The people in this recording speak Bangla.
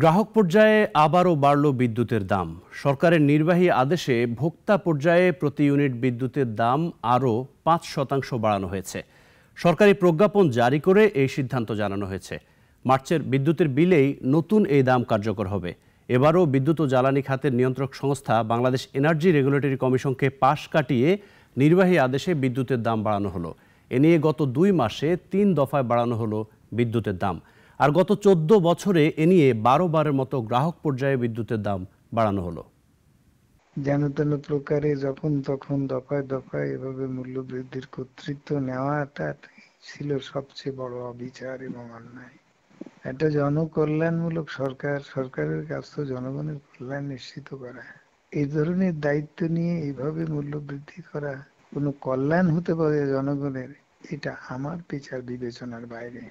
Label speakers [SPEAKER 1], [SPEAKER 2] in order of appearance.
[SPEAKER 1] গ্রাহক পর্যায়ে আবারও বাড়ল বিদ্যুতের দাম সরকারের নির্বাহী আদেশে ভোক্তা পর্যায়ে প্রতি ইউনিট বিদ্যুতের দাম আরও পাঁচ শতাংশ বাড়ানো হয়েছে সরকারি প্রজ্ঞাপন জারি করে এই সিদ্ধান্ত জানানো হয়েছে মার্চের বিদ্যুতের বিলেই নতুন এই দাম কার্যকর হবে এবারও বিদ্যুৎ ও জ্বালানি খাতের নিয়ন্ত্রক সংস্থা বাংলাদেশ এনার্জি রেগুলেটরি কমিশনকে পাশ কাটিয়ে নির্বাহী আদেশে বিদ্যুতের দাম বাড়ানো হলো এ নিয়ে গত দুই মাসে তিন দফায় বাড়ানো হলো বিদ্যুতের দাম আর গত চোদ্দ বছরে এ নিয়ে বারো বারের মতো গ্রাহক পর্যায়ে বিদ্যুতের দাম বাড়ানো হলো
[SPEAKER 2] যেন তেন প্রকারে যখন তখন দফায় দফায় এভাবে মূল্য বৃদ্ধির কর্তৃত্ব নেওয়াটা ছিল সবচেয়ে বড় অবিচার এবং অন্যায় এটা জনকল্যাণমূলক সরকার সরকারের কাছ তো জনগণের কল্যাণ নিশ্চিত করা এই ধরনের দায়িত্ব নিয়ে এইভাবে মূল্য বৃদ্ধি করা কোনো কল্যাণ হতে পারে জনগণের এটা
[SPEAKER 1] আমার বিচার বিবেচনার বাইরে